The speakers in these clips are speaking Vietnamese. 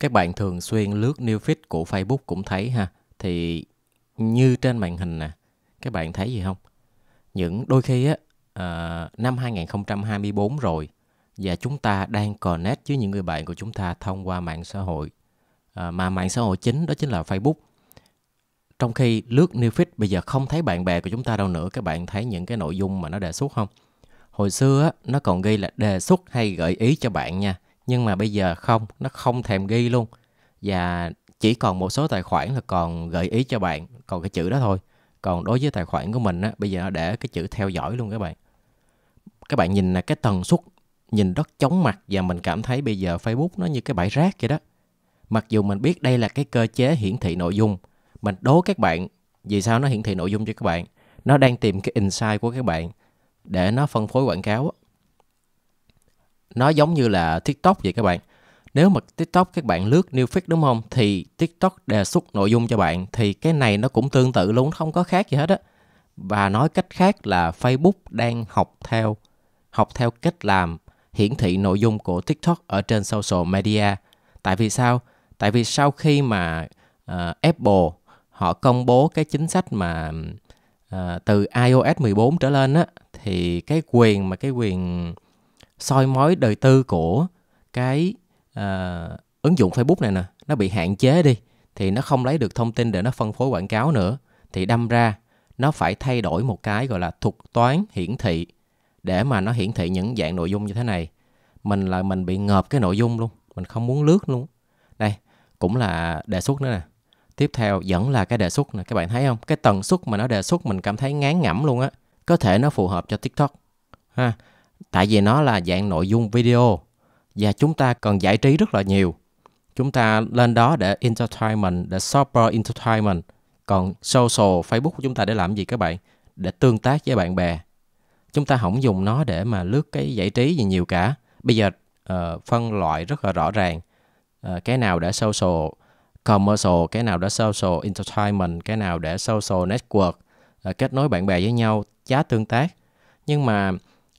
các bạn thường xuyên lướt new feed của Facebook cũng thấy ha thì như trên màn hình nè các bạn thấy gì không những đôi khi á à, năm 2024 rồi và chúng ta đang connect với những người bạn của chúng ta thông qua mạng xã hội à, mà mạng xã hội chính đó chính là Facebook trong khi lướt new feed bây giờ không thấy bạn bè của chúng ta đâu nữa các bạn thấy những cái nội dung mà nó đề xuất không hồi xưa á, nó còn ghi là đề xuất hay gợi ý cho bạn nha nhưng mà bây giờ không nó không thèm ghi luôn và chỉ còn một số tài khoản là còn gợi ý cho bạn còn cái chữ đó thôi còn đối với tài khoản của mình á bây giờ nó để cái chữ theo dõi luôn các bạn các bạn nhìn là cái tần suất nhìn rất chóng mặt và mình cảm thấy bây giờ facebook nó như cái bãi rác vậy đó mặc dù mình biết đây là cái cơ chế hiển thị nội dung mình đố các bạn vì sao nó hiển thị nội dung cho các bạn nó đang tìm cái insight của các bạn để nó phân phối quảng cáo nó giống như là tiktok vậy các bạn nếu mà tiktok các bạn lướt new feed đúng không thì tiktok đề xuất nội dung cho bạn thì cái này nó cũng tương tự luôn không có khác gì hết á và nói cách khác là facebook đang học theo học theo cách làm hiển thị nội dung của tiktok ở trên social media tại vì sao tại vì sau khi mà uh, apple họ công bố cái chính sách mà uh, từ ios 14 trở lên á thì cái quyền mà cái quyền soi mói đời tư của cái uh, ứng dụng Facebook này nè nó bị hạn chế đi thì nó không lấy được thông tin để nó phân phối quảng cáo nữa thì đâm ra nó phải thay đổi một cái gọi là thuật toán hiển thị để mà nó hiển thị những dạng nội dung như thế này mình là mình bị ngợp cái nội dung luôn mình không muốn lướt luôn đây cũng là đề xuất nữa nè tiếp theo vẫn là cái đề xuất nè các bạn thấy không cái tần suất mà nó đề xuất mình cảm thấy ngán ngẩm luôn á có thể nó phù hợp cho tiktok ha tại vì nó là dạng nội dung video và chúng ta cần giải trí rất là nhiều chúng ta lên đó để entertainment để shopper entertainment còn social facebook của chúng ta để làm gì các bạn để tương tác với bạn bè chúng ta không dùng nó để mà lướt cái giải trí gì nhiều cả bây giờ uh, phân loại rất là rõ ràng uh, cái nào để social commercial cái nào để social entertainment cái nào để social network uh, kết nối bạn bè với nhau giá tương tác nhưng mà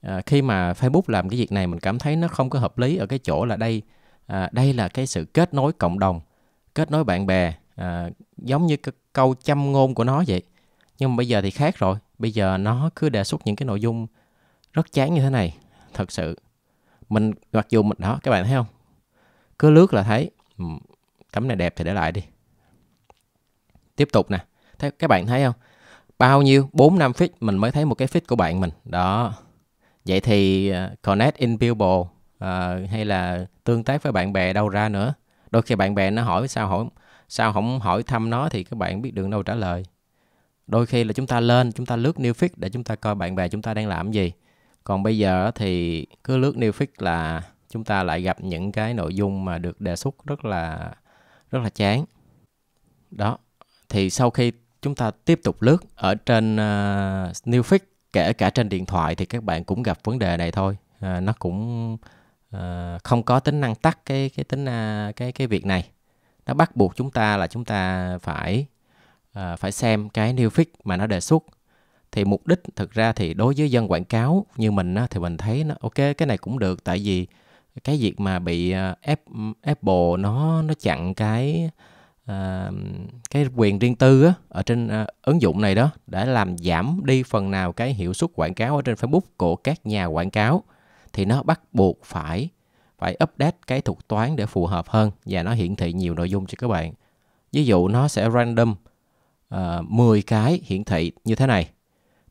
à, khi mà Facebook làm cái việc này mình cảm thấy nó không có hợp lý ở cái chỗ là đây à, đây là cái sự kết nối cộng đồng kết nối bạn bè à, giống như cái câu châm ngôn của nó vậy nhưng mà bây giờ thì khác rồi bây giờ nó cứ đề xuất những cái nội dung rất chán như thế này thật sự mình mặc dù mình đó các bạn thấy không cứ lướt là thấy tấm này đẹp thì để lại đi tiếp tục nè thấy các bạn thấy không bao nhiêu 4 năm fit mình mới thấy một cái fit của bạn mình đó vậy thì uh, connect in people uh, à, hay là tương tác với bạn bè đâu ra nữa đôi khi bạn bè nó hỏi sao hỏi sao không hỏi thăm nó thì các bạn biết đường đâu trả lời đôi khi là chúng ta lên chúng ta lướt new feed để chúng ta coi bạn bè chúng ta đang làm gì còn bây giờ thì cứ lướt new feed là chúng ta lại gặp những cái nội dung mà được đề xuất rất là rất là chán đó thì sau khi chúng ta tiếp tục lướt ở trên uh, new feed kể cả trên điện thoại thì các bạn cũng gặp vấn đề này thôi à, nó cũng à, không có tính năng tắt cái cái tính à, cái cái việc này nó bắt buộc chúng ta là chúng ta phải à, phải xem cái new fix mà nó đề xuất thì mục đích thực ra thì đối với dân quảng cáo như mình á, thì mình thấy nó ok cái này cũng được tại vì cái việc mà bị uh, Apple nó nó chặn cái cái quyền riêng tư á, ở trên à, ứng dụng này đó đã làm giảm đi phần nào cái hiệu suất quảng cáo ở trên Facebook của các nhà quảng cáo thì nó bắt buộc phải phải update cái thuật toán để phù hợp hơn và nó hiển thị nhiều nội dung cho các bạn. Ví dụ nó sẽ random uh, ờ, 10 cái hiển thị như thế này.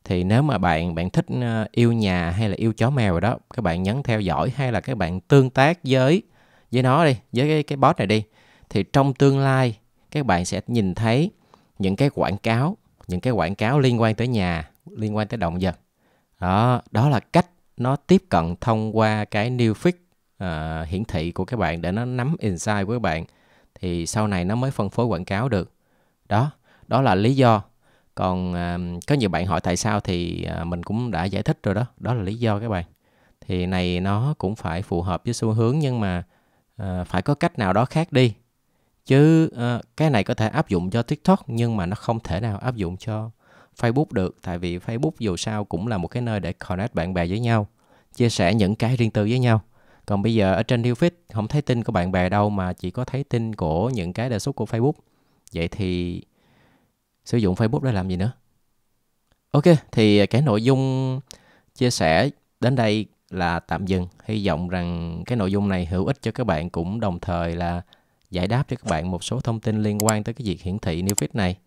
Thì nếu mà bạn bạn thích ờ, yêu nhà hay là yêu chó mèo rồi đó, các bạn nhấn theo dõi hay là các bạn tương tác với với nó đi, với cái cái bot này đi thì trong tương lai các bạn sẽ nhìn thấy những cái quảng cáo những cái quảng cáo liên quan tới nhà liên quan tới động vật đó đó là cách nó tiếp cận thông qua cái new fix uh, hiển thị của các bạn để nó nắm insight của các bạn thì sau này nó mới phân phối quảng cáo được đó đó là lý do còn uh, có nhiều bạn hỏi tại sao thì uh, mình cũng đã giải thích rồi đó đó là lý do các bạn thì này nó cũng phải phù hợp với xu hướng nhưng mà uh, phải có cách nào đó khác đi chứ uh, cái này có thể áp dụng cho tiktok nhưng mà nó không thể nào áp dụng cho facebook được tại vì facebook dù sao cũng là một cái nơi để connect bạn bè với nhau chia sẻ những cái riêng tư với nhau còn bây giờ ở trên newfeed không thấy tin của bạn bè đâu mà chỉ có thấy tin của những cái đề xuất của facebook vậy thì sử dụng facebook để làm gì nữa ok thì cái nội dung chia sẻ đến đây là tạm dừng hy vọng rằng cái nội dung này hữu ích cho các bạn cũng đồng thời là giải đáp cho các bạn một số thông tin liên quan tới cái việc hiển thị new feed này.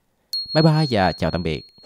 Bye bye và chào tạm biệt.